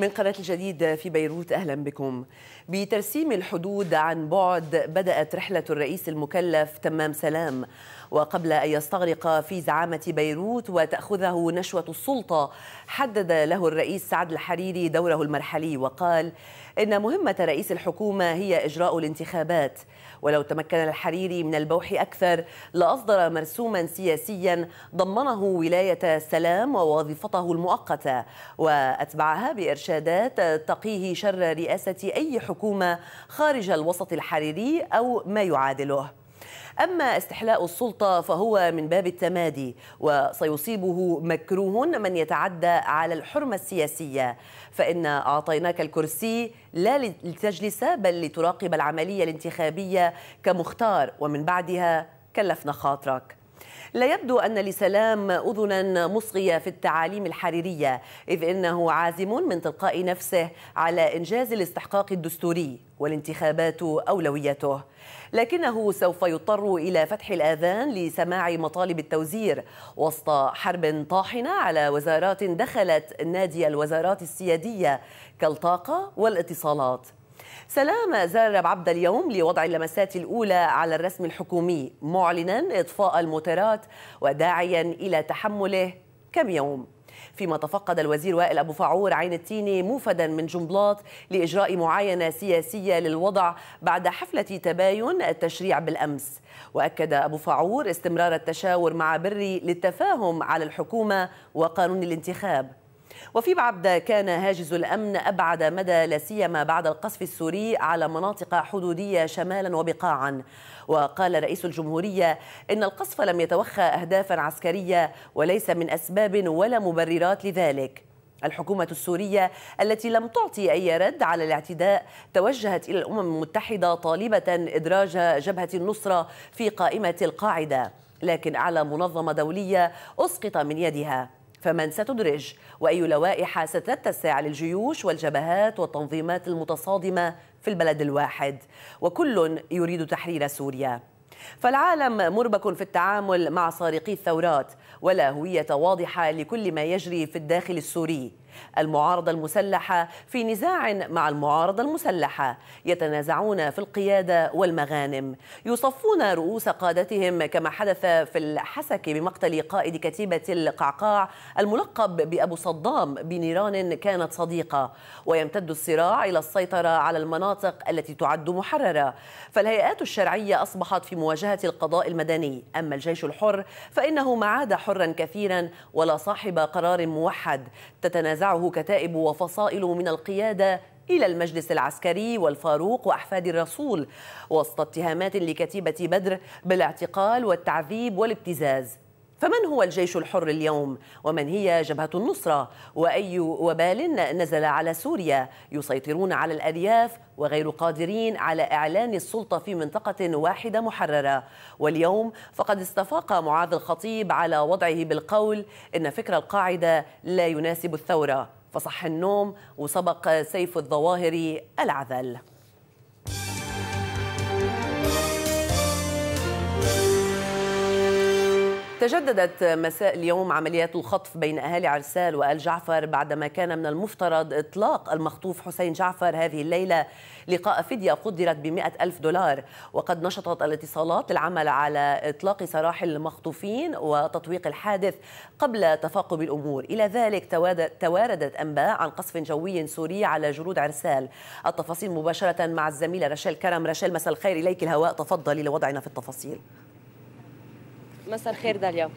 من قناة الجديد في بيروت أهلا بكم بترسيم الحدود عن بعد بدأت رحلة الرئيس المكلف تمام سلام وقبل أن يستغرق في زعامة بيروت وتأخذه نشوة السلطة حدد له الرئيس سعد الحريري دوره المرحلي وقال إن مهمة رئيس الحكومة هي إجراء الانتخابات ولو تمكن الحريري من البوح أكثر لأصدر مرسوما سياسيا ضمنه ولاية سلام ووظيفته المؤقتة وأتبعها بإرشادات تقيه شر رئاسة أي حكومة خارج الوسط الحريري أو ما يعادله أما استحلاء السلطة فهو من باب التمادي وسيصيبه مكروه من يتعدى على الحرمة السياسية فإن أعطيناك الكرسي لا لتجلس بل لتراقب العملية الانتخابية كمختار ومن بعدها كلفنا خاطرك لا يبدو أن لسلام أذنا مصغية في التعاليم الحريرية إذ إنه عازم من تلقاء نفسه على إنجاز الاستحقاق الدستوري والانتخابات أولويته لكنه سوف يضطر إلى فتح الآذان لسماع مطالب التوزير وسط حرب طاحنة على وزارات دخلت نادي الوزارات السيادية كالطاقة والاتصالات سلام زار عبد اليوم لوضع اللمسات الأولى على الرسم الحكومي معلنا إطفاء المطرات وداعيا إلى تحمله كم يوم فيما تفقد الوزير وائل أبو فعور عين التيني موفدا من جنبلاط لإجراء معاينة سياسية للوضع بعد حفلة تباين التشريع بالأمس وأكد أبو فعور استمرار التشاور مع بري للتفاهم على الحكومة وقانون الانتخاب وفي بعد كان هاجز الأمن أبعد مدى لا سيما بعد القصف السوري على مناطق حدودية شمالا وبقاعا وقال رئيس الجمهورية إن القصف لم يتوخى أهدافا عسكرية وليس من أسباب ولا مبررات لذلك الحكومة السورية التي لم تعطي أي رد على الاعتداء توجهت إلى الأمم المتحدة طالبة إدراج جبهة النصرة في قائمة القاعدة لكن أعلى منظمة دولية أسقط من يدها فمن ستدرج وأي لوائح ستتسع للجيوش والجبهات والتنظيمات المتصادمة في البلد الواحد وكل يريد تحرير سوريا فالعالم مربك في التعامل مع سارقي الثورات ولا هوية واضحة لكل ما يجري في الداخل السوري المعارضة المسلحة في نزاع مع المعارضة المسلحة يتنازعون في القيادة والمغانم يصفون رؤوس قادتهم كما حدث في الحسك بمقتل قائد كتيبة القعقاع الملقب بأبو صدام بنيران كانت صديقة ويمتد الصراع إلى السيطرة على المناطق التي تعد محررة فالهيئات الشرعية أصبحت في مواجهة القضاء المدني أما الجيش الحر فإنه ما عاد حرا كثيرا ولا صاحب قرار موحد تتنازع تتبعه كتائب وفصائل من القيادة إلى المجلس العسكري والفاروق وأحفاد الرسول وسط اتهامات لكتيبة بدر بالاعتقال والتعذيب والابتزاز فمن هو الجيش الحر اليوم ومن هي جبهة النصرة وأي وبال نزل على سوريا يسيطرون على الأرياف وغير قادرين على إعلان السلطة في منطقة واحدة محررة واليوم فقد استفاق معاذ الخطيب على وضعه بالقول إن فكر القاعدة لا يناسب الثورة فصح النوم وسبق سيف الظواهر العذل تجددت مساء اليوم عمليات الخطف بين أهالي عرسال وآل جعفر بعدما كان من المفترض إطلاق المخطوف حسين جعفر هذه الليلة لقاء فدية قدرت بمئة ألف دولار وقد نشطت الاتصالات للعمل على إطلاق سراح المخطوفين وتطويق الحادث قبل تفاقم الأمور إلى ذلك تواردت أنباء عن قصف جوي سوري على جرود عرسال التفاصيل مباشرة مع الزميلة رشال كرم رشال مساء الخير إليك الهواء تفضلي لوضعنا في التفاصيل مساء الخیر دالیا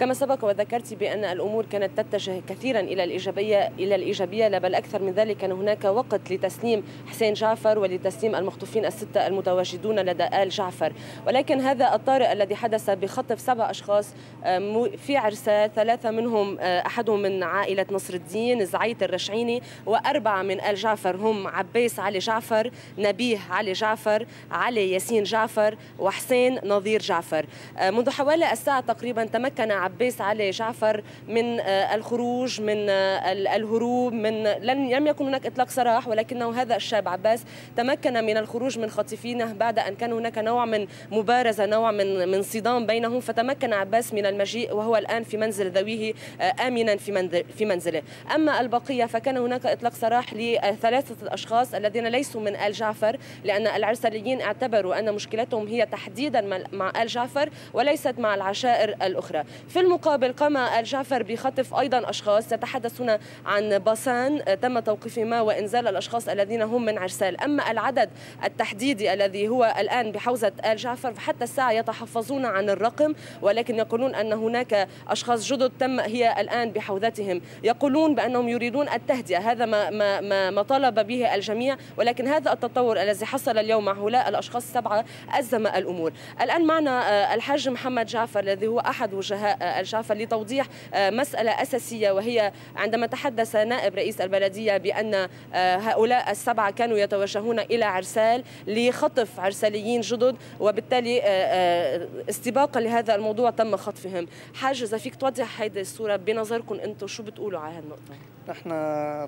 كما سبق وذكرت بأن الأمور كانت تتجه كثيرا إلى الإيجابية إلى الإيجابية لا بل أكثر من ذلك كان هناك وقت لتسليم حسين جعفر ولتسليم المخطوفين الستة المتواجدون لدى آل جعفر ولكن هذا الطارئ الذي حدث بخطف سبع أشخاص آه، في عرسة ثلاثة منهم آه، أحدهم من عائلة نصر الدين زعيت الرشعيني وأربعة من آل جعفر هم عباس علي جعفر نبيه علي جعفر علي ياسين جعفر وحسين نظير جعفر آه، منذ حوالي الساعة تقريبا تمكن عباس علي جعفر من آه، الخروج من آه، الهروب من لم يكن هناك اطلاق سراح ولكنه هذا الشاب عباس تمكن من الخروج من خطفينه بعد ان كان هناك نوع من مبارزه نوع من من صدام بينهم فتمكن عباس من المجيء وهو الان في منزل ذويه آه، امنا في في منزله اما البقيه فكان هناك اطلاق سراح لثلاثه الاشخاص الذين ليسوا من ال جعفر لان العرسليين اعتبروا ان مشكلتهم هي تحديدا مع ال جعفر وليست مع العشائر الاخرى في المقابل قام الجعفر بخطف أيضا أشخاص يتحدثون عن باسان تم توقيفهما وإنزال الأشخاص الذين هم من عرسال أما العدد التحديدي الذي هو الآن بحوزة الجعفر فحتى الساعة يتحفظون عن الرقم ولكن يقولون أن هناك أشخاص جدد تم هي الآن بحوزتهم يقولون بأنهم يريدون التهدئة هذا ما, ما, ما, ما طالب به الجميع ولكن هذا التطور الذي حصل اليوم مع هؤلاء الأشخاص السبعة أزم الأمور الآن معنا آه، الحاج محمد جعفر الذي هو أحد وجهاء الشافة لتوضيح آه، مسألة أساسية وهي عندما تحدث نائب رئيس البلدية بأن آه، هؤلاء السبعة كانوا يتوجهون إلى عرسال لخطف عرساليين جدد وبالتالي آه، استباقا لهذا الموضوع تم خطفهم حاجز فيك توضح هذه الصورة بنظركم أنتم شو بتقولوا على هالنقطة نحن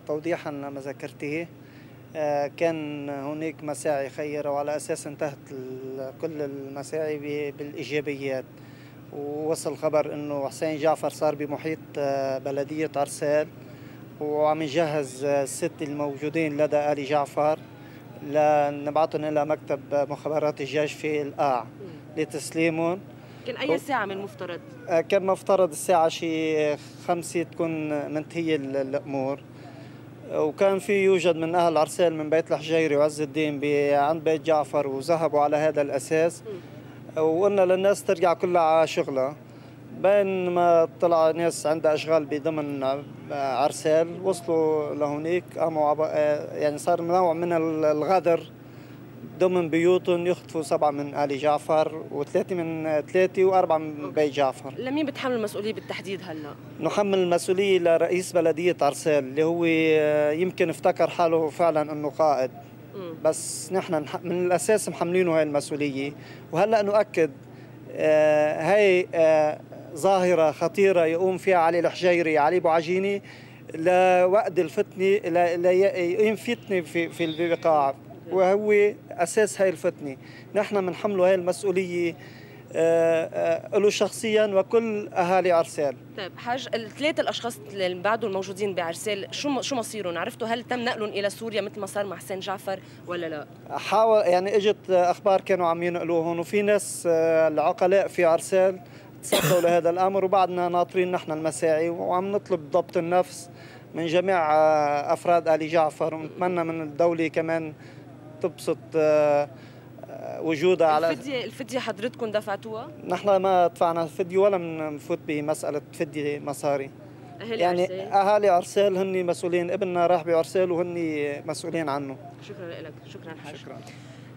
توضيحا لما ذكرته كان هناك مساعي خيرة وعلى أساس انتهت كل المساعي بالإيجابيات ووصل خبر انه حسين جعفر صار بمحيط آه، بلديه عرسال وعم نجهز آه، الست الموجودين لدى ال جعفر لنبعثهم الى مكتب مخابرات الجيش في القاع لتسليمهم كان اي ساعه من المفترض آه، كان مفترض الساعه شي خمسة تكون منتهيه الامور وكان في يوجد من اهل عرسال من بيت الحجيري وعز الدين عند بيت جعفر وذهبوا على هذا الاساس م. وقلنا للناس ترجع كلها على شغلها بين ما طلع ناس عندها اشغال بضمن عرسال وصلوا لهونيك قاموا يعني صار نوع من الغدر ضمن بيوتهم يخطفوا سبعه من ال جعفر وثلاثه من ثلاثه واربعه من بي جعفر. لمين بتحمل المسؤوليه بالتحديد هلا؟ نحمل المسؤوليه لرئيس بلديه عرسال اللي هو آه، يمكن افتكر حاله فعلا انه قائد بس نحن من الأساس محملينه هاي المسؤولية وهلأ نؤكد آه، هاي آه، ظاهرة خطيرة يقوم فيها علي الحجيري علي أبو عجيني لوقت الفتنة ليقيم فتنة في, في البقاع وهو أساس هاي الفتنة نحن بنحمله هاي المسؤولية آه، آه، له شخصيا وكل اهالي عرسال طيب حاج الثلاث الاشخاص اللي بعده الموجودين بعرسال شو شو مصيرهم عرفتوا هل تم نقلهم الى سوريا مثل ما صار مع حسين جعفر ولا لا حاول يعني اجت اخبار كانوا عم ينقلوهم وفي ناس آه، العقلاء في عرسال تصدوا لهذا الامر وبعدنا ناطرين نحن المساعي وعم نطلب ضبط النفس من جميع افراد ال جعفر ونتمنى من الدوله كمان تبسط وجودها على الفديه الفديه حضرتكم دفعتوها؟ نحن ما دفعنا فديه ولا بنفوت بمساله فديه مصاري أهل يعني عرسال. اهالي ارسال هن مسؤولين ابننا راح بارسال وهن مسؤولين عنه شكرا لك شكرا حاج شكرا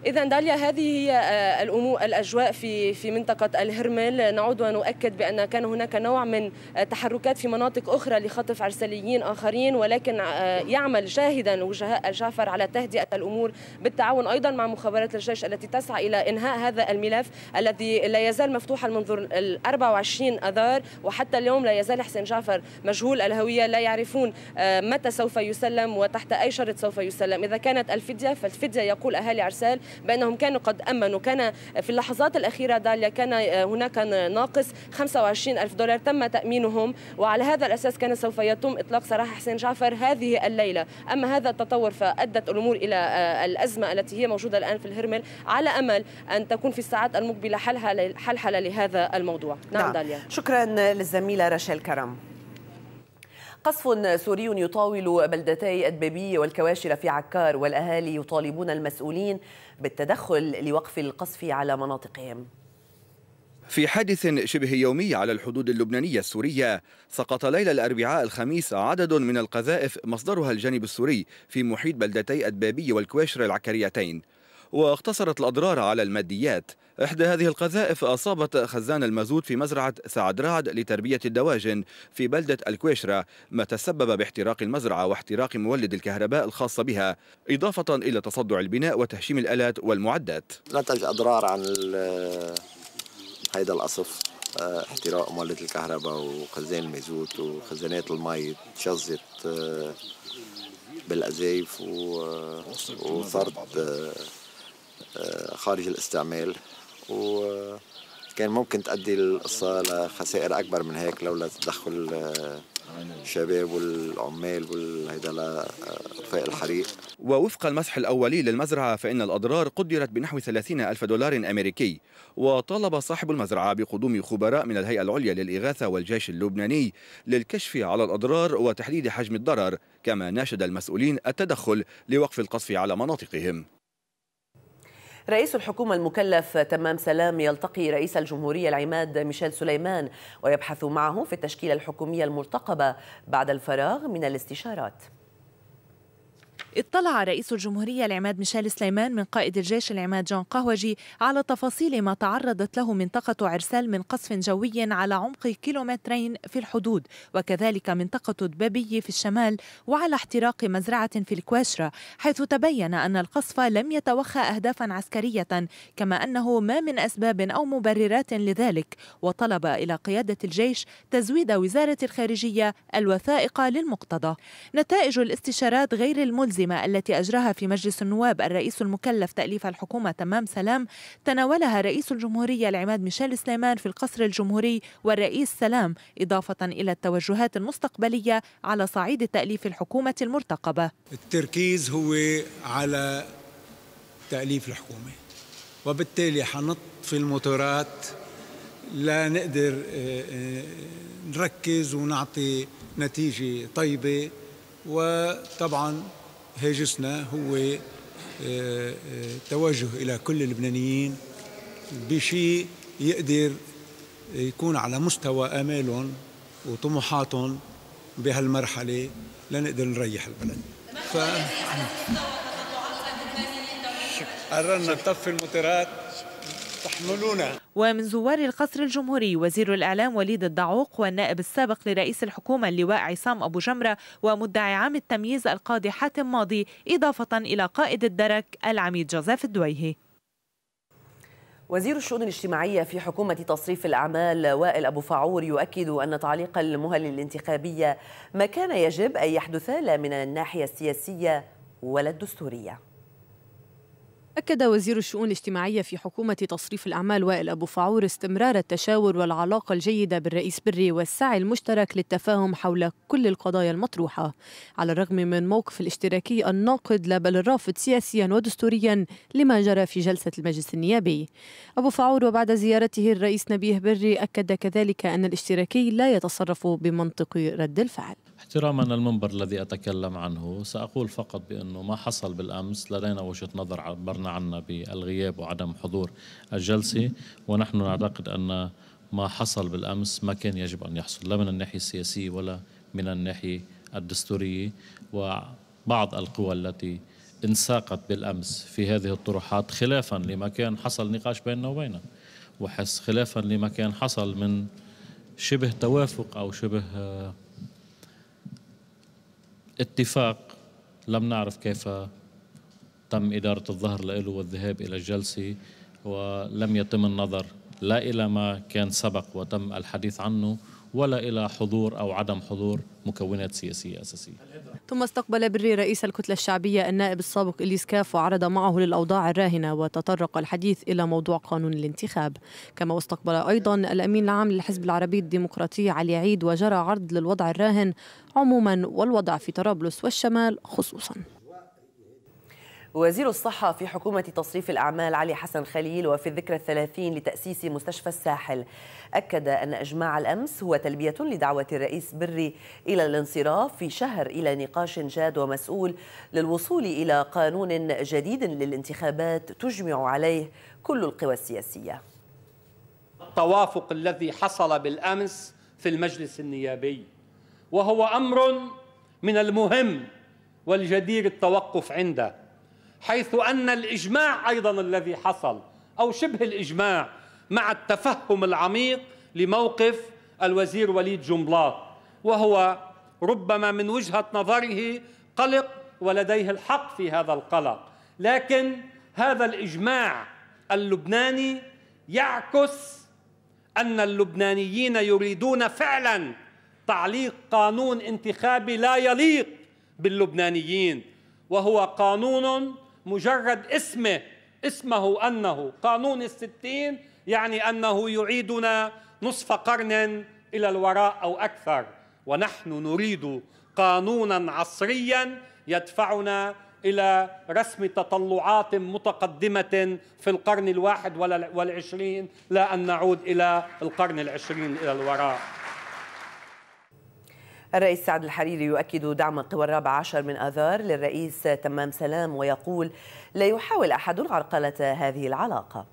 إذا داليا هذه هي آه، الأمور الأجواء في في منطقة الهرمل نعود ونؤكد بأن كان هناك نوع من آه، تحركات في مناطق أخرى لخطف عرسليين آخرين ولكن آه، يعمل جاهدا وجهاء الجعفر على تهدئة الأمور بالتعاون أيضا مع مخابرات الجيش التي تسعى إلى إنهاء هذا الملف الذي لا يزال مفتوحا منذ ال 24 أذار وحتى اليوم لا يزال حسين جعفر مجهول الهوية لا يعرفون متى سوف يسلم وتحت أي شرط سوف يسلم إذا كانت الفدية فالفدية يقول أهالي عرسال بأنهم كانوا قد أمنوا كان في اللحظات الأخيرة داليا كان آه، هناك ناقص 25 ألف دولار تم تأمينهم وعلى هذا الأساس كان سوف يتم إطلاق سراح حسين جعفر هذه الليلة أما هذا التطور فأدت الأمور إلى آه، الأزمة التي هي موجودة الآن في الهرمل على أمل أن تكون في الساعات المقبلة حلحلة لهذا الموضوع نعم, نعم. داليا شكرا للزميلة رشا الكرم قصف سوري يطاول بلدتي أدبابي والكواشر في عكار والأهالي يطالبون المسؤولين بالتدخل لوقف القصف على مناطقهم في حادث شبه يومي على الحدود اللبنانية السورية سقط ليلة الأربعاء الخميس عدد من القذائف مصدرها الجانب السوري في محيط بلدتي أدبابي والكواشر العكريتين واقتصرت الأضرار على الماديات إحدى هذه القذائف أصابت خزان المازوت في مزرعة سعد رعد لتربية الدواجن في بلدة الكويشرة ما تسبب باحتراق المزرعة واحتراق مولد الكهرباء الخاصة بها إضافة إلى تصدع البناء وتهشيم الآلات والمعدات نتج أضرار عن هيدا القصف آه، احتراق مولد الكهرباء وخزان المازوت وخزانات المي تشظت آه، بالقذايف وصارت آه، خارج الاستعمال وكان ممكن تؤدي القصة لخسائر أكبر من هيك لولا تدخل الشباب آه، والعمال والهيدا آه، اطفاء الحريق ووفق المسح الاولي للمزرعه فان الاضرار قدرت بنحو 30 الف دولار امريكي وطالب صاحب المزرعه بقدوم خبراء من الهيئه العليا للاغاثه والجيش اللبناني للكشف على الاضرار وتحديد حجم الضرر كما ناشد المسؤولين التدخل لوقف القصف على مناطقهم رئيس الحكومة المكلف تمام سلام يلتقي رئيس الجمهورية العماد ميشيل سليمان ويبحث معه في التشكيلة الحكومية المرتقبة بعد الفراغ من الاستشارات اطلع رئيس الجمهورية العماد ميشيل سليمان من قائد الجيش العماد جون قهوجي على تفاصيل ما تعرضت له منطقة عرسال من قصف جوي على عمق كيلومترين في الحدود وكذلك منطقة دبابي في الشمال وعلى احتراق مزرعة في الكواشرة حيث تبين أن القصف لم يتوخى أهدافا عسكرية كما أنه ما من أسباب أو مبررات لذلك وطلب إلى قيادة الجيش تزويد وزارة الخارجية الوثائق للمقتضى نتائج الاستشارات غير الملزمة المقدمة التي أجراها في مجلس النواب الرئيس المكلف تأليف الحكومة تمام سلام تناولها رئيس الجمهورية العماد ميشيل سليمان في القصر الجمهوري والرئيس سلام إضافة إلى التوجهات المستقبلية على صعيد تأليف الحكومة المرتقبة التركيز هو على تأليف الحكومة وبالتالي حنط في الموتورات لا نقدر آه، آه، نركز ونعطي نتيجة طيبة وطبعا هاجسنا هو آه، آه، توجه إلى كل اللبنانيين بشيء يقدر يكون على مستوى آمالهم وطموحاتهم بهالمرحلة لنقدر نريح البلد ف... قررنا نطفي المطارات تحملونا ومن زوار القصر الجمهوري وزير الإعلام وليد الدعوق والنائب السابق لرئيس الحكومة اللواء عصام أبو جمرة ومدعي عام التمييز القاضي حاتم ماضي إضافة إلى قائد الدرك العميد جوزيف الدويهي وزير الشؤون الاجتماعية في حكومة تصريف الأعمال وائل أبو فاعور يؤكد أن تعليق المهل الانتخابية ما كان يجب أن يحدث لا من الناحية السياسية ولا الدستورية أكد وزير الشؤون الاجتماعية في حكومة تصريف الأعمال وائل أبو فعور استمرار التشاور والعلاقة الجيدة بالرئيس بري والسعي المشترك للتفاهم حول كل القضايا المطروحة على الرغم من موقف الاشتراكي الناقد لا بل الرافض سياسيا ودستوريا لما جرى في جلسة المجلس النيابي أبو فعور وبعد زيارته الرئيس نبيه بري أكد كذلك أن الاشتراكي لا يتصرف بمنطق رد الفعل احتراما للمنبر الذي أتكلم عنه سأقول فقط بأنه ما حصل بالأمس لدينا وجهة نظر عبرنا عنها بالغياب وعدم حضور الجلسة ونحن نعتقد أن ما حصل بالأمس ما كان يجب أن يحصل لا من الناحية السياسية ولا من الناحية الدستورية وبعض القوى التي انساقت بالأمس في هذه الطروحات خلافا لما كان حصل نقاش بيننا وبينها وحس خلافا لما كان حصل من شبه توافق أو شبه اتفاق لم نعرف كيف تم إدارة الظهر له والذهاب إلى الجلسة ولم يتم النظر لا إلى ما كان سبق وتم الحديث عنه ولا إلى حضور أو عدم حضور مكونات سياسية أساسية ثم استقبل بري رئيس الكتلة الشعبية النائب السابق إليس كاف وعرض معه للأوضاع الراهنة وتطرق الحديث إلى موضوع قانون الانتخاب كما استقبل أيضا الأمين العام للحزب العربي الديمقراطي علي عيد وجرى عرض للوضع الراهن عموما والوضع في طرابلس والشمال خصوصا وزير الصحة في حكومة تصريف الأعمال علي حسن خليل وفي الذكرى الثلاثين لتأسيس مستشفى الساحل أكد أن إجماع الأمس هو تلبية لدعوة الرئيس بري إلى الانصراف في شهر إلى نقاش جاد ومسؤول للوصول إلى قانون جديد للانتخابات تجمع عليه كل القوى السياسية التوافق الذي حصل بالأمس في المجلس النيابي وهو أمر من المهم والجدير التوقف عنده حيث أن الإجماع أيضا الذي حصل أو شبه الإجماع مع التفهم العميق لموقف الوزير وليد جنبلاط وهو ربما من وجهة نظره قلق ولديه الحق في هذا القلق لكن هذا الإجماع اللبناني يعكس أن اللبنانيين يريدون فعلا تعليق قانون انتخابي لا يليق باللبنانيين وهو قانون مجرد اسمه اسمه أنه قانون الستين يعني أنه يعيدنا نصف قرن إلى الوراء أو أكثر ونحن نريد قانونا عصريا يدفعنا إلى رسم تطلعات متقدمة في القرن الواحد والعشرين لا أن نعود إلى القرن العشرين إلى الوراء الرئيس سعد الحريري يؤكد دعم القوى الرابع عشر من آذار للرئيس تمام سلام ويقول لا يحاول أحد عرقلة هذه العلاقة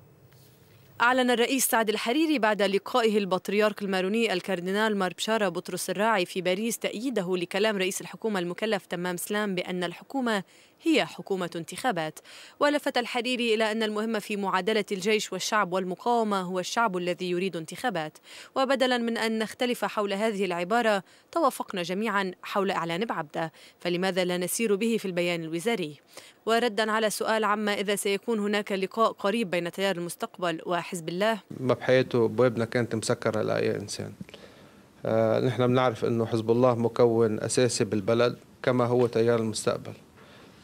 أعلن الرئيس سعد الحريري بعد لقائه البطريرك الماروني الكاردينال ماربشارا بطرس الراعي في باريس تأييده لكلام رئيس الحكومة المكلف تمام سلام بأن الحكومة هي حكومة انتخابات ولفت الحريري إلى أن المهم في معادلة الجيش والشعب والمقاومة هو الشعب الذي يريد انتخابات وبدلا من أن نختلف حول هذه العبارة توافقنا جميعا حول إعلان بعبدة فلماذا لا نسير به في البيان الوزاري وردا على سؤال عما إذا سيكون هناك لقاء قريب بين تيار المستقبل وحزب الله ما بحياته بوابنا كانت مسكرة لأي إنسان آه نحن بنعرف أنه حزب الله مكون أساسي بالبلد كما هو تيار المستقبل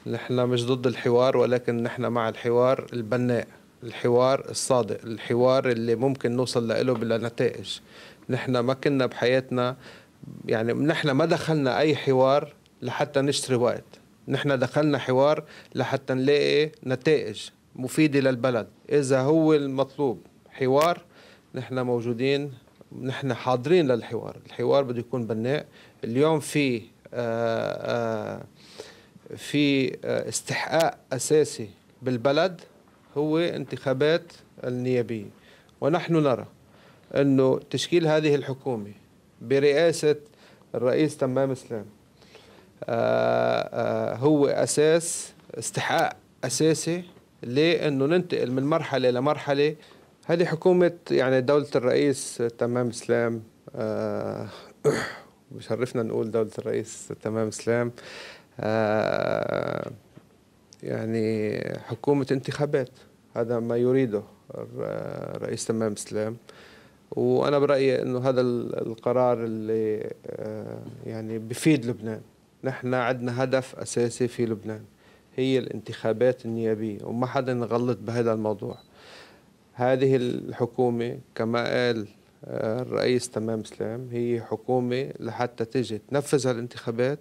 نحن مش ضد الحوار ولكن نحن مع الحوار البناء الحوار الصادق الحوار اللي ممكن نوصل له بالنتائج نحن ما كنا بحياتنا يعني نحن ما دخلنا أي حوار لحتى نشتري وقت نحن دخلنا حوار لحتى نلاقي نتائج مفيدة للبلد إذا هو المطلوب حوار نحن موجودين نحن حاضرين للحوار الحوار بده يكون بناء اليوم في آآ آه، آآ آه، في آه، استحقاق أساسي بالبلد هو انتخابات النيابية ونحن نرى أنه تشكيل هذه الحكومة برئاسة الرئيس تمام سلام آه، آه، هو أساس استحقاق أساسي لأنه ننتقل من مرحلة لمرحلة هذه حكومة يعني دولة الرئيس تمام سلام بشرفنا نقول دولة الرئيس تمام سلام آه، يعني حكومة انتخابات هذا ما يريده الرئيس تمام سلام وانا برايي انه هذا القرار اللي آه، يعني بفيد لبنان نحن عندنا هدف اساسي في لبنان هي الانتخابات النيابيه وما حدا نغلط بهذا الموضوع هذه الحكومه كما قال آه، الرئيس تمام سلام هي حكومه لحتى تجي تنفذ هالانتخابات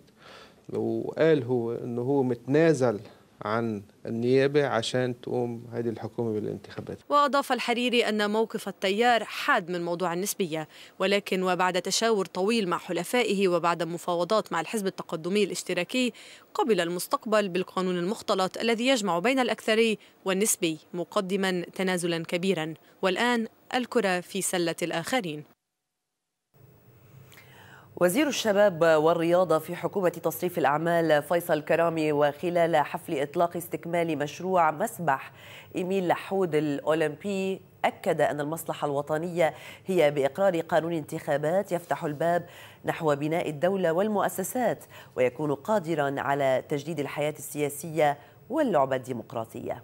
وقال هو أنه هو متنازل عن النيابة عشان تقوم هذه الحكومة بالانتخابات وأضاف الحريري أن موقف التيار حاد من موضوع النسبية ولكن وبعد تشاور طويل مع حلفائه وبعد مفاوضات مع الحزب التقدمي الاشتراكي قبل المستقبل بالقانون المختلط الذي يجمع بين الأكثري والنسبي مقدما تنازلا كبيرا والآن الكرة في سلة الآخرين وزير الشباب والرياضة في حكومة تصريف الأعمال فيصل كرامي وخلال حفل إطلاق استكمال مشروع مسبح إيميل لحود الأولمبي أكد أن المصلحة الوطنية هي بإقرار قانون انتخابات يفتح الباب نحو بناء الدولة والمؤسسات ويكون قادرا على تجديد الحياة السياسية واللعبة الديمقراطية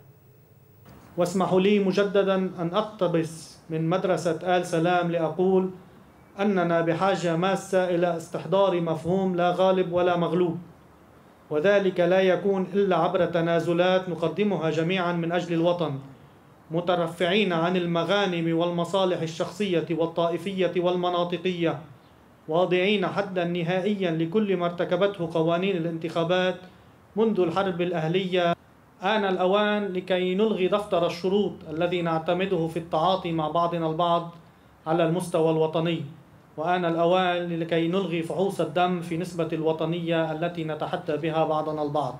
واسمحوا لي مجددا أن أقتبس من مدرسة آل سلام لأقول أننا بحاجة ماسة إلى استحضار مفهوم لا غالب ولا مغلوب وذلك لا يكون إلا عبر تنازلات نقدمها جميعا من أجل الوطن مترفعين عن المغانم والمصالح الشخصية والطائفية والمناطقية واضعين حدا نهائيا لكل ما ارتكبته قوانين الانتخابات منذ الحرب الأهلية آن الأوان لكي نلغي دفتر الشروط الذي نعتمده في التعاطي مع بعضنا البعض على المستوى الوطني وآن الأوان لكي نلغي فحوص الدم في نسبة الوطنية التي نتحدى بها بعضنا البعض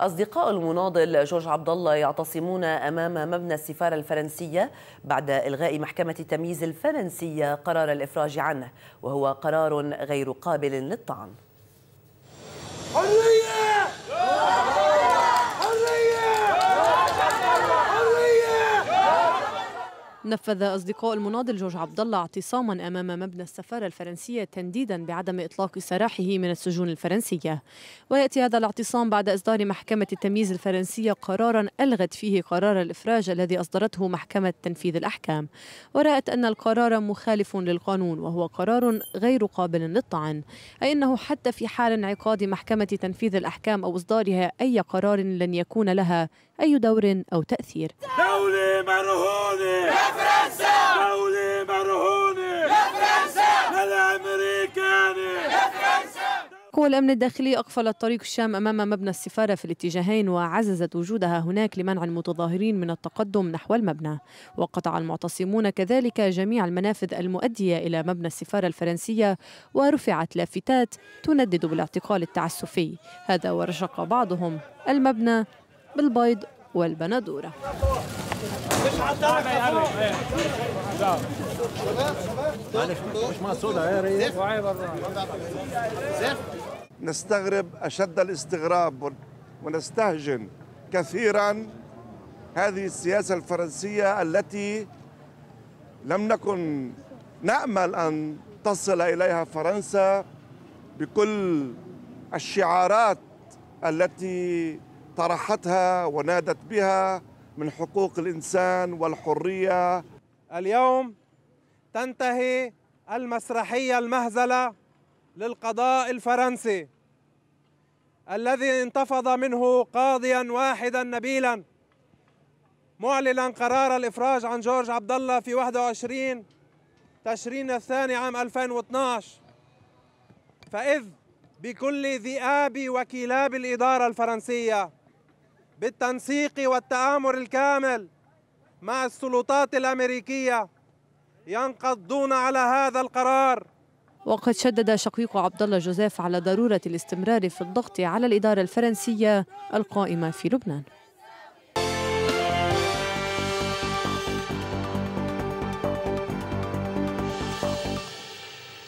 أصدقاء المناضل جورج عبد الله يعتصمون أمام مبنى السفارة الفرنسية بعد إلغاء محكمة التمييز الفرنسية قرار الإفراج عنه وهو قرار غير قابل للطعن حرية! نفذ أصدقاء المناضل جورج عبد الله اعتصاما أمام مبنى السفارة الفرنسية تنديدا بعدم إطلاق سراحه من السجون الفرنسية ويأتي هذا الاعتصام بعد إصدار محكمة التمييز الفرنسية قرارا ألغت فيه قرار الإفراج الذي أصدرته محكمة تنفيذ الأحكام ورأت أن القرار مخالف للقانون وهو قرار غير قابل للطعن أي أنه حتى في حال انعقاد محكمة تنفيذ الأحكام أو إصدارها أي قرار لن يكون لها أي دور أو تأثير دولة مرهونة يا فرنسا مرهونة يا فرنسا الأمريكاني يا فرنسا قوى الأمن الداخلي أقفلت طريق الشام أمام مبنى السفارة في الاتجاهين وعززت وجودها هناك لمنع المتظاهرين من التقدم نحو المبنى وقطع المعتصمون كذلك جميع المنافذ المؤدية إلى مبنى السفارة الفرنسية ورفعت لافتات تندد بالاعتقال التعسفي هذا ورشق بعضهم المبنى بالبيض والبندورة نستغرب أشد الاستغراب ونستهجن كثيرا هذه السياسة الفرنسية التي لم نكن نأمل أن تصل إليها فرنسا بكل الشعارات التي طرحتها ونادت بها من حقوق الانسان والحريه اليوم تنتهي المسرحيه المهزله للقضاء الفرنسي الذي انتفض منه قاضيا واحدا نبيلا معلنا قرار الافراج عن جورج عبد الله في 21 تشرين الثاني عام 2012 فاذ بكل ذئاب وكلاب الاداره الفرنسيه بالتنسيق والتآمر الكامل مع السلطات الأمريكية ينقضون على هذا القرار وقد شدد شقيق عبد الله جوزيف على ضرورة الاستمرار في الضغط على الإدارة الفرنسية القائمة في لبنان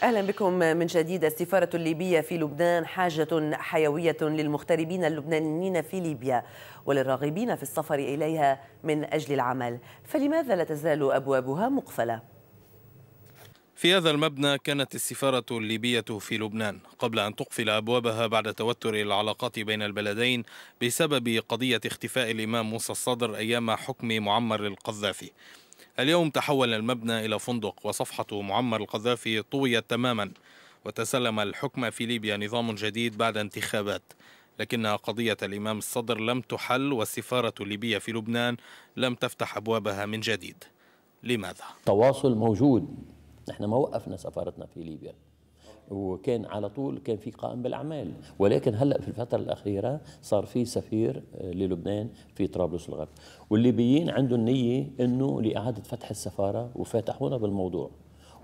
أهلا بكم من جديد السفارة الليبية في لبنان حاجة حيوية للمغتربين اللبنانيين في ليبيا وللراغبين في السفر إليها من أجل العمل فلماذا لا تزال أبوابها مقفلة؟ في هذا المبنى كانت السفارة الليبية في لبنان قبل أن تقفل أبوابها بعد توتر العلاقات بين البلدين بسبب قضية اختفاء الإمام موسى الصدر أيام حكم معمر القذافي اليوم تحول المبنى إلى فندق وصفحة معمر القذافي طويت تماما وتسلم الحكم في ليبيا نظام جديد بعد انتخابات لكن قضية الإمام الصدر لم تحل والسفارة الليبية في لبنان لم تفتح أبوابها من جديد لماذا؟ تواصل موجود نحن ما وقفنا سفارتنا في ليبيا وكان على طول كان في قائم بالاعمال ولكن هلا في الفتره الاخيره صار في سفير آه، للبنان في طرابلس الغرب والليبيين عندهم نيه انه لاعاده فتح السفاره وفاتحونا بالموضوع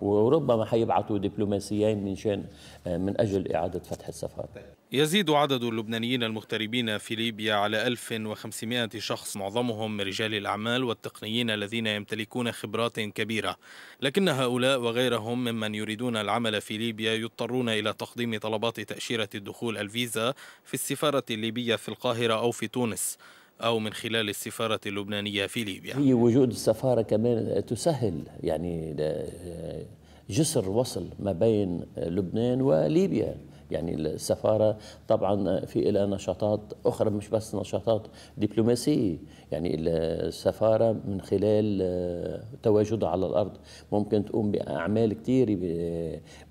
وربما حيبعثوا دبلوماسيين من شان آه، من اجل اعاده فتح السفاره يزيد عدد اللبنانيين المغتربين في ليبيا على 1500 شخص معظمهم رجال الأعمال والتقنيين الذين يمتلكون خبرات كبيرة لكن هؤلاء وغيرهم ممن يريدون العمل في ليبيا يضطرون إلى تقديم طلبات تأشيرة الدخول الفيزا في السفارة الليبية في القاهرة أو في تونس أو من خلال السفارة اللبنانية في ليبيا هي وجود السفارة كمان تسهل يعني آه، جسر وصل ما بين لبنان وليبيا يعني السفاره طبعا في لها نشاطات اخرى مش بس نشاطات دبلوماسيه يعني السفاره من خلال آه، تواجدها على الارض ممكن تقوم باعمال كثيره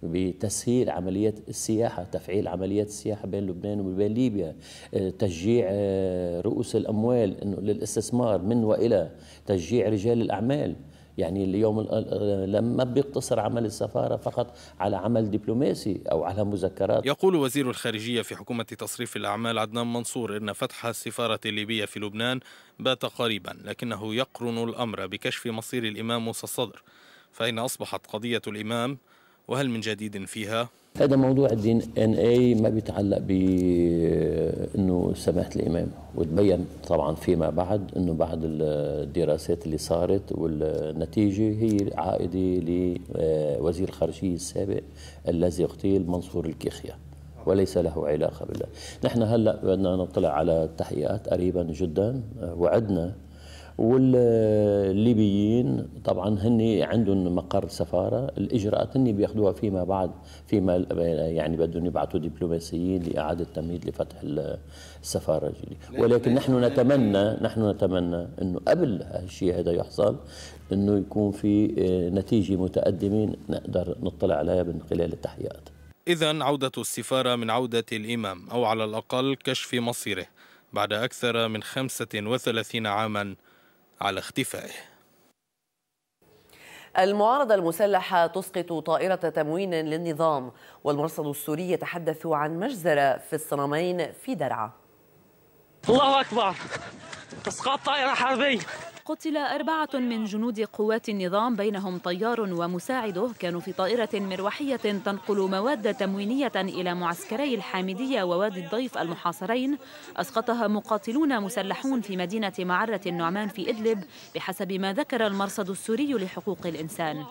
بتسهيل عمليات السياحه تفعيل عمليات السياحه بين لبنان وبين ليبيا آه، تشجيع آه، رؤوس الاموال انه للاستثمار من والى تشجيع رجال الاعمال يعني اليوم لما بيقتصر عمل السفارة فقط على عمل دبلوماسي أو على مذكرات يقول وزير الخارجية في حكومة تصريف الأعمال عدنان منصور إن فتح السفارة الليبية في لبنان بات قريبا لكنه يقرن الأمر بكشف مصير الإمام موسى الصدر فإن أصبحت قضية الإمام وهل من جديد فيها هذا موضوع الدين ان اي ما بيتعلق بانه سماحه الامام وتبين طبعا فيما بعد انه بعد الدراسات اللي صارت والنتيجه هي عائده لوزير الخارجيه السابق الذي اغتيل منصور الكيخيا وليس له علاقه بالله نحن هلا بدنا نطلع على التحقيقات قريبا جدا وعدنا والليبيين طبعا هن عندهم مقر سفاره الاجراءات هن بياخذوها فيما بعد فيما يعني بدهم يبعثوا دبلوماسيين لاعاده تمهيد لفتح السفاره الجديده ولكن نحن نتمنى نحن نتمنى انه قبل هالشيء هذا يحصل انه يكون في آه، نتيجه متقدمه نقدر نطلع عليها من خلال التحقيقات إذا عودة السفارة من عودة الإمام أو على الأقل كشف مصيره بعد أكثر من 35 عاماً على اختفائه المعارضة المسلحة تسقط طائرة تموين للنظام والمرصد السوري يتحدث عن مجزرة في الصنمين في درعا الله أكبر إسقاط طائرة حربية قتل أربعة من جنود قوات النظام بينهم طيار ومساعده كانوا في طائرة مروحية تنقل مواد تموينية إلى معسكري الحامدية ووادي الضيف المحاصرين أسقطها مقاتلون مسلحون في مدينة معرة النعمان في إدلب بحسب ما ذكر المرصد السوري لحقوق الإنسان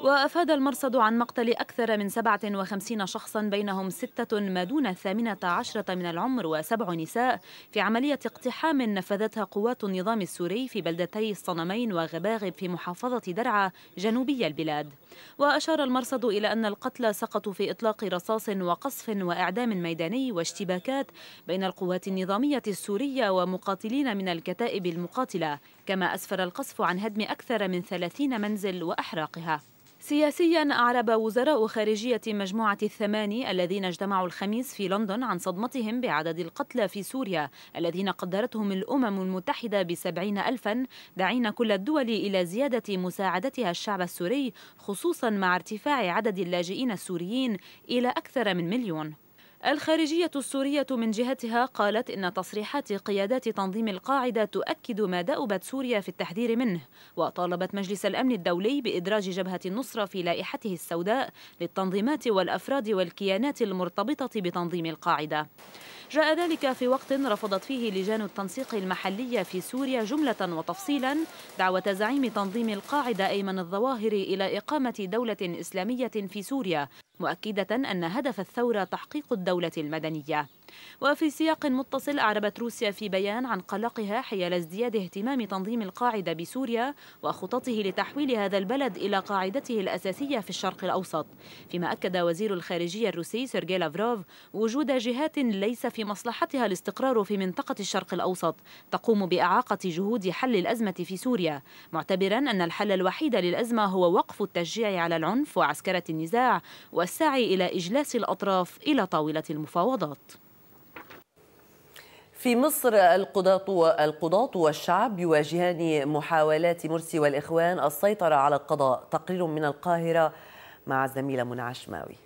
وأفاد المرصد عن مقتل أكثر من 57 شخصا بينهم ستة ما دون الثامنة عشرة من العمر وسبع نساء في عملية اقتحام نفذتها قوات النظام السوري في بلدتي الصنمين وغباغب في محافظة درعا جنوبي البلاد وأشار المرصد إلى أن القتلى سقطوا في إطلاق رصاص وقصف وإعدام ميداني واشتباكات بين القوات النظامية السورية ومقاتلين من الكتائب المقاتلة كما أسفر القصف عن هدم أكثر من 30 منزل وأحراقها سياسيا أعرب وزراء خارجية مجموعة الثماني الذين اجتمعوا الخميس في لندن عن صدمتهم بعدد القتلى في سوريا الذين قدرتهم الأمم المتحدة بسبعين ألفا داعين كل الدول إلى زيادة مساعدتها الشعب السوري خصوصا مع ارتفاع عدد اللاجئين السوريين إلى أكثر من مليون الخارجية السورية من جهتها قالت إن تصريحات قيادات تنظيم القاعدة تؤكد ما دأبت سوريا في التحذير منه وطالبت مجلس الأمن الدولي بإدراج جبهة النصرة في لائحته السوداء للتنظيمات والأفراد والكيانات المرتبطة بتنظيم القاعدة جاء ذلك في وقت رفضت فيه لجان التنسيق المحلية في سوريا جملة وتفصيلا دعوة زعيم تنظيم القاعدة أيمن الظواهر إلى إقامة دولة إسلامية في سوريا مؤكدة أن هدف الثورة تحقيق الدولة المدنية وفي سياق متصل أعربت روسيا في بيان عن قلقها حيال ازدياد اهتمام تنظيم القاعدة بسوريا وخططه لتحويل هذا البلد إلى قاعدته الأساسية في الشرق الأوسط فيما أكد وزير الخارجية الروسي سيرجي لافروف وجود جهات ليس في مصلحتها الاستقرار في منطقة الشرق الأوسط تقوم بإعاقة جهود حل الأزمة في سوريا معتبرا أن الحل الوحيد للأزمة هو وقف التشجيع على العنف وعسكرة النزاع والسعي إلى إجلاس الأطراف إلى طاولة المفاوضات في مصر القضاة القضاة والشعب يواجهان محاولات مرسي والإخوان السيطرة على القضاء تقرير من القاهرة مع الزميلة منى عشماوي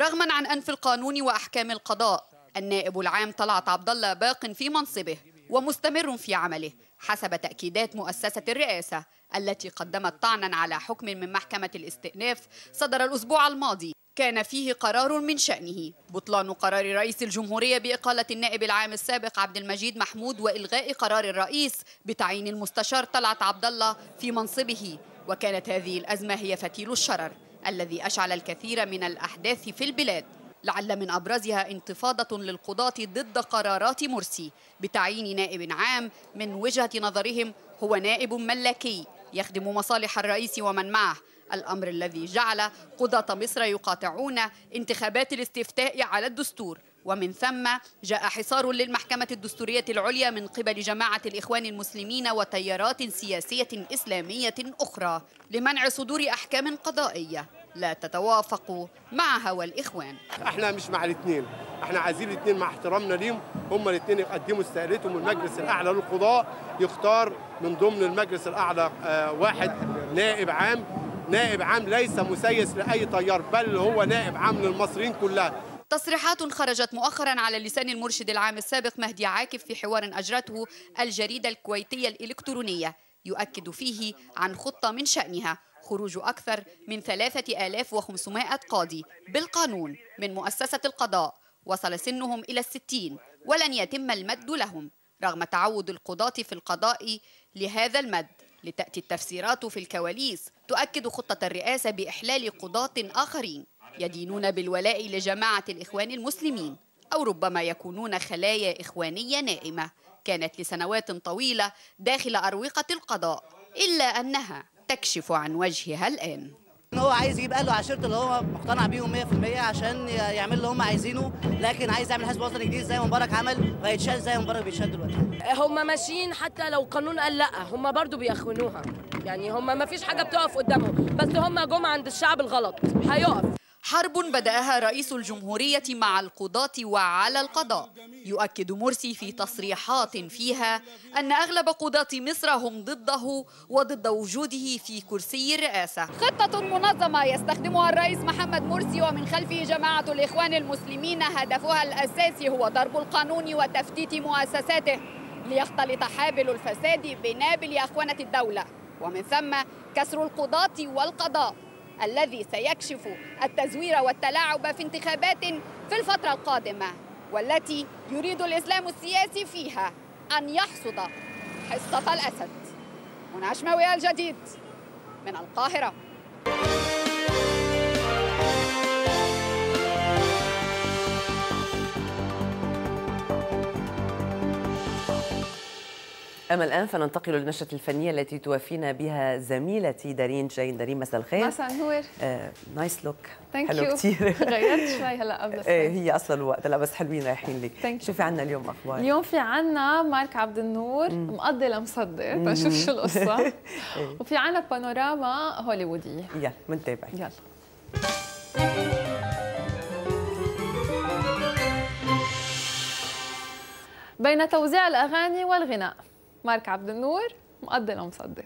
رغما عن أنف القانون وأحكام القضاء النائب العام طلعت عبد الله باق في منصبه ومستمر في عمله حسب تأكيدات مؤسسة الرئاسة التي قدمت طعنا على حكم من محكمة الاستئناف صدر الأسبوع الماضي كان فيه قرار من شأنه بطلان قرار رئيس الجمهورية بإقالة النائب العام السابق عبد المجيد محمود وإلغاء قرار الرئيس بتعيين المستشار طلعت عبد الله في منصبه وكانت هذه الأزمة هي فتيل الشرر الذي أشعل الكثير من الأحداث في البلاد لعل من أبرزها انتفاضة للقضاة ضد قرارات مرسي بتعيين نائب عام من وجهة نظرهم هو نائب ملاكي يخدم مصالح الرئيس ومن معه الأمر الذي جعل قضاة مصر يقاطعون انتخابات الاستفتاء على الدستور ومن ثم جاء حصار للمحكمة الدستورية العليا من قبل جماعة الإخوان المسلمين وتيارات سياسية إسلامية أخرى لمنع صدور أحكام قضائية لا تتوافق مع هوى الإخوان احنا مش مع الاثنين احنا عايزين الاثنين مع احترامنا ليهم هم الاثنين يقدموا استقالتهم والمجلس الاعلى للقضاء يختار من ضمن المجلس الاعلى آه، واحد نائب عام نائب عام ليس مسيس لاي تيار بل هو نائب عام للمصريين كلها تصريحات خرجت مؤخرا على لسان المرشد العام السابق مهدي عاكف في حوار اجرته الجريده الكويتيه الالكترونيه يؤكد فيه عن خطه من شانها خروج أكثر من 3500 قاضي بالقانون من مؤسسة القضاء وصل سنهم إلى الستين ولن يتم المد لهم رغم تعود القضاة في القضاء لهذا المد لتأتي التفسيرات في الكواليس تؤكد خطة الرئاسة بإحلال قضاة آخرين يدينون بالولاء لجماعة الإخوان المسلمين أو ربما يكونون خلايا إخوانية نائمة كانت لسنوات طويلة داخل أروقة القضاء إلا أنها تكشف عن وجهها الآن هو عايز يبقى له عشيرته اللي هو مقتنع بيهم 100% عشان يعمل اللي هم عايزينه لكن عايز يعمل حزب وطني جديد زي ما مبارك عمل وهيتشال زي ما مبارك بيتشال دلوقتي هم ماشيين حتى لو قانون قال لا هم برضو بيخونوها يعني هم ما فيش حاجه بتقف قدامهم بس هم جم عند الشعب الغلط هيقف حرب بدأها رئيس الجمهورية مع القضاة وعلى القضاء يؤكد مرسي في تصريحات فيها أن أغلب قضاة مصر هم ضده وضد وجوده في كرسي الرئاسة خطة منظمة يستخدمها الرئيس محمد مرسي ومن خلفه جماعة الإخوان المسلمين هدفها الأساسي هو ضرب القانون وتفتيت مؤسساته ليختلط حابل الفساد بنابل أخوانة الدولة ومن ثم كسر القضاة والقضاء الذي سيكشف التزوير والتلاعب في انتخابات في الفترة القادمة والتي يريد الإسلام السياسي فيها أن يحصد حصة الأسد منعش مويا الجديد من القاهرة أما الآن فننتقل للنشرة الفنية التي توافينا بها زميلتي دارين جاين دارين مساء الخير مساء النور نايس آه، لوك حلو كثير غيرت شوي هلا قبل ايه هي اصلا الوقت هلا بس حلوين رايحين لك شو في عنا اليوم اخبار اليوم في عنا مارك عبد النور مقضي لمصدق فنشوف شو القصه إيه. وفي عنا بانوراما هوليووديه يلا منتابع يلا بين توزيع الاغاني والغناء مارك عبد النور مقضي لمصدي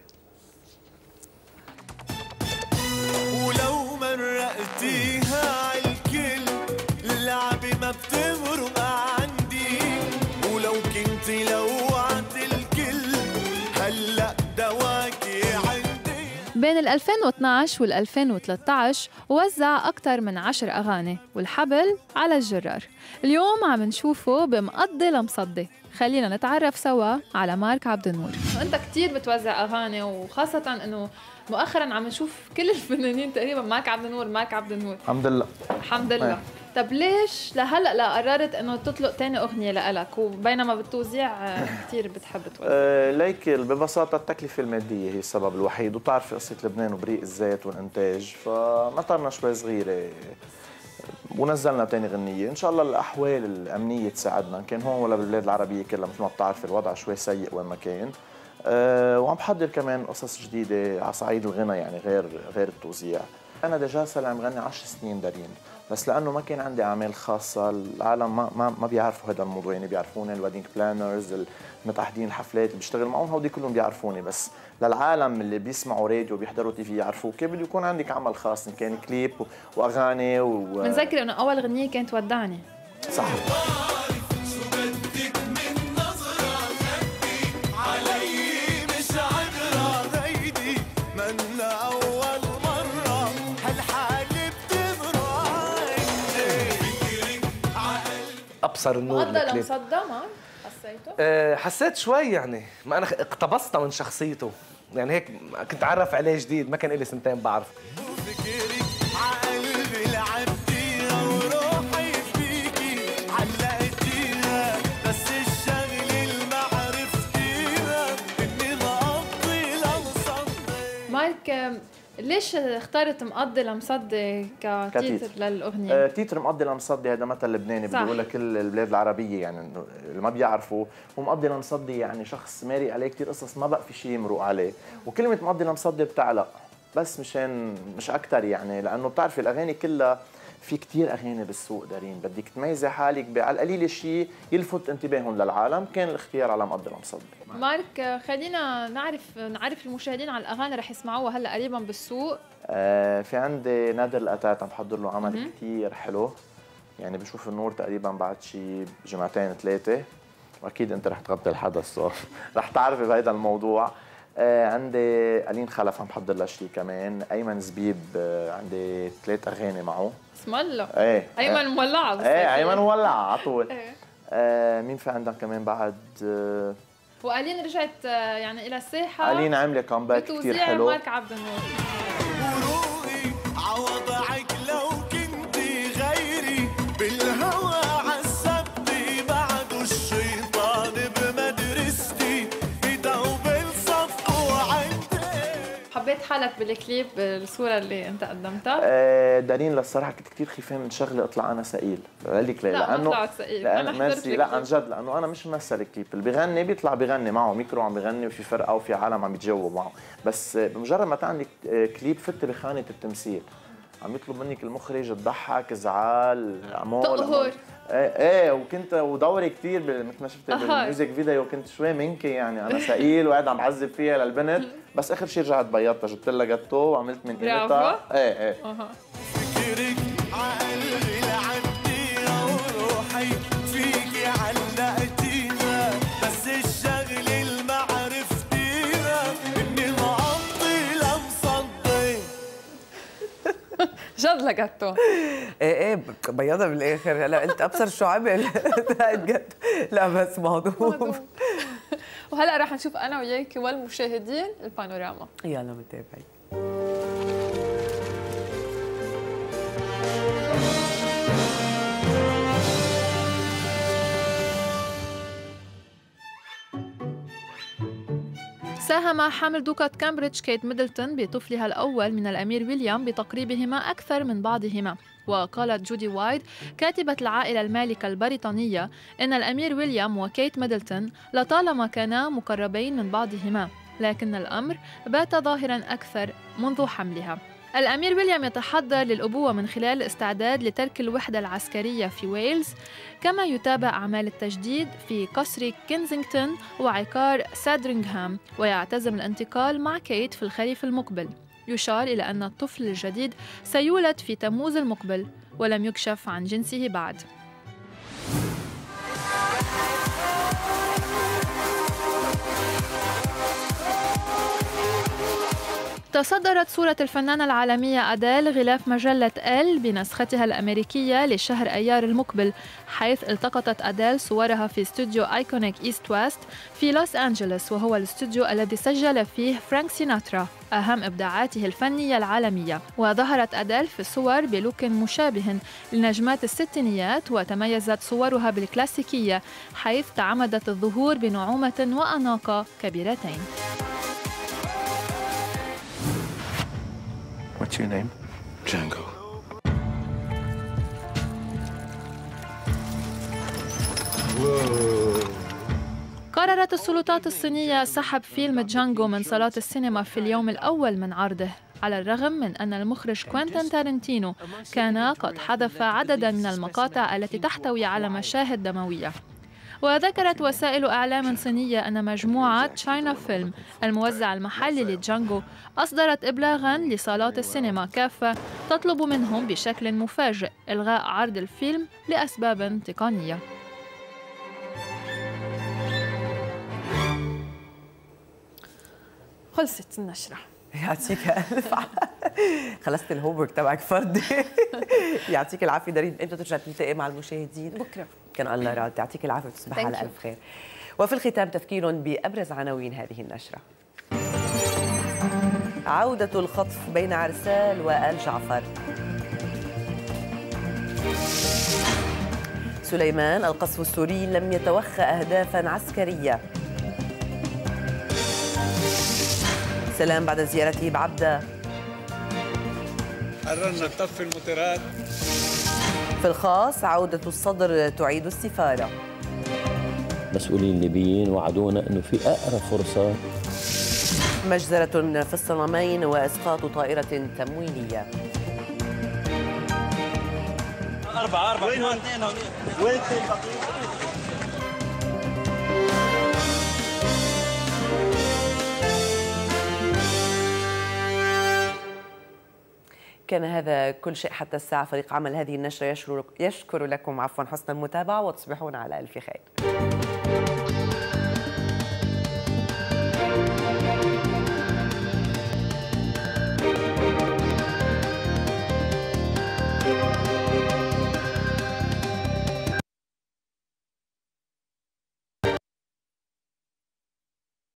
ولو مرقتيها عالكل اللعبة ما بتمرق عندي ولو كنت لوعت الكل هلأ دواكي عندي بين ال 2012 وال 2013 وزع أكثر من 10 أغاني والحبل على الجرار اليوم عم نشوفه بمقضي لمصدي خلينا نتعرف سوا على مارك عبد النور انت كثير بتوزع اغاني وخاصه انه مؤخرا عم نشوف كل الفنانين تقريبا مارك عبد النور مارك عبد النور الحمد لله الحمد لله طب ليش لهلا لا قررت انه تطلق تاني اغنيه لإلك وبينما بالتوزيع كثير بتحب توزع؟ أه ليك ببساطه التكلفه الماديه هي السبب الوحيد وبتعرفي قصه لبنان وبريق الزيت والانتاج فمطرنا شوي صغيره ونزلنا تاني غنية إن شاء الله الأحوال الأمنية تساعدنا كان هون ولا بالبلاد العربية كلها مثل ما بتعرف الوضع شوي سيء وين ما كان أه وعم بحضر كمان قصص جديدة على صعيد الغنى يعني غير غير التوزيع أنا دجا صار عم غني 10 سنين دارين بس لانه ما كان عندي اعمال خاصه العالم ما ما, ما بيعرفوا هذا الموضوع يعني بيعرفوني الويدنج بلانرز المتعهدين الحفلات اللي بشتغل معهم هودي كلهم بيعرفوني بس للعالم اللي بيسمعوا راديو بيحضروا تي في يعرفوك بده يكون عندك عمل خاص ان كان كليب واغاني و بنذكر انه اول غنيه كانت ودعني صح ابصر النور مقدر مصدمه حسيته؟ آه، حسيت شوي يعني ما انا اقتبستها من شخصيته يعني هيك كنت اعرف عليه جديد ما كان لي سنتين بعرفه ليش اخترت مقضي لمصدي كتيتر للاغنيه؟ آه، تيتر مقضي لمصدي هذا مثل لبناني بدي اقول لكل البلاد العربيه يعني اللي ما بيعرفوا ومقضي لمصدي يعني شخص ماري عليه كثير قصص ما بقى في شيء يمرق عليه وكلمه مقضي لمصدي بتعلق بس مشان مش اكثر يعني لانه بتعرفي الاغاني كلها في كتير اغاني بالسوق دارين بدك تميزي حالك على القليل شيء يلفت انتباههم للعالم كان الاختيار على عبد مصدي مصدق مارك خلينا نعرف نعرف المشاهدين على الاغاني رح يسمعوها هلا قريبا بالسوق آه في عندي نادر القتات عم بحضر له عمل كثير حلو يعني بشوف النور تقريبا بعد شيء جمعتين ثلاثه واكيد انت رح تغطي الحدث رح تعرفي بهذا الموضوع آه عندي ألين خلف عم بحضر لها شيء كمان أيمن زبيب آه عندي ثلاث أغاني معه اسم الله ايه ايمن إيه. مولع ايه ايمن مولع على طول ايه آه، مين في عندك كمان بعد آه وقالين رجعت آه، يعني الى الساحه قالين عامله كامباك كثير حلو بتوزيع مارك عبد النور حالك بالكليب الصوره اللي انت قدمتها؟ آه دارين للصراحه كنت كثير خيفان من شغله اطلع انا سئيل لك ليه؟ لا لانه ما سئيل لأن انا ميرسي لا عن جد لانه انا مش ممثل الكليب اللي بغني بيطلع بغني معه ميكرو عم بغني وفي فرقه وفي عالم عم يتجووا معه بس بمجرد ما تعملي كليب فت بخانه التمثيل عم يطلب منك المخرج تضحك زعال امول تقهر ايه ايه وكنت ودوري كثير مثل ما شفتي بالميوزك فيديو كنت شوي منكي يعني انا ثقيل وقاعد عم بعذب فيها للبنت بس اخر شيء رجعت بيضتها جبت لها جاتو وعملت من قيمتها ايه ايه أه. جد لجاتو ايه ايه بيضها بالاخر هلا قلت ابصر شو عمل لا بس مهضوم وهلا رح نشوف انا وياك والمشاهدين البانوراما يلا متابعين ساهم حامل دوكة كامبريدج كيت ميدلتون بطفلها الأول من الأمير ويليام بتقريبهما أكثر من بعضهما وقالت جودي وايد كاتبة العائلة المالكة البريطانية إن الأمير ويليام وكيت ميدلتون لطالما كانا مقربين من بعضهما لكن الأمر بات ظاهرا أكثر منذ حملها الأمير ويليام يتحضر للأبوة من خلال الاستعداد لترك الوحدة العسكرية في ويلز كما يتابع أعمال التجديد في قصر كنزينغتون وعقار سادرينغهام ويعتزم الانتقال مع كيت في الخريف المقبل يشار إلى أن الطفل الجديد سيولد في تموز المقبل ولم يكشف عن جنسه بعد تصدرت صورة الفنانة العالمية أديل غلاف مجلة إل بنسختها الأمريكية لشهر أيار المقبل حيث التقطت أديل صورها في استوديو آيكونيك إيست ويست في لوس أنجلوس وهو الاستوديو الذي سجل فيه فرانك سيناترا أهم إبداعاته الفنية العالمية وظهرت أديل في الصور بلوك مشابه لنجمات الستينيات وتميزت صورها بالكلاسيكية حيث تعمدت الظهور بنعومة وأناقة كبيرتين What's your name? Django. قررت السلطات الصينية سحب فيلم جانجو من صالات السينما في اليوم الأول من عرضه على الرغم من أن المخرج كوينتن تارنتينو كان قد حذف عددا من المقاطع التي تحتوي على مشاهد دموية وذكرت وسائل أعلام صينية أن مجموعة تشاينا فيلم الموزع المحلي لجانجو أصدرت إبلاغا لصالات السينما كافة تطلب منهم بشكل مفاجئ إلغاء عرض الفيلم لأسباب تقنية خلصت النشرة يعطيك ألف خلصت الهوبورك تبعك فردي يعطيك العافية دارين أنت ترجع تلتقي مع المشاهدين؟ بكره كان الله راضي يعطيك العافيه وتصبح على الف خير وفي الختام تفكير بابرز عناوين هذه النشره عودة الخطف بين عرسال وآل جعفر سليمان القصف السوري لم يتوخى أهدافا عسكرية سلام بعد زيارته بعبدة قررنا نطفي المطارات في الخاص عودة الصدر تعيد السفارة مسؤولين الليبيين وعدونا أنه في أقرب فرصة مجزرة في الصنمين وإسقاط طائرة تموينية أربعة أربعة وين وين كان هذا كل شيء حتى الساعة فريق عمل هذه النشرة يشكر لكم عفوا حسن المتابعة وتصبحون على ألف خير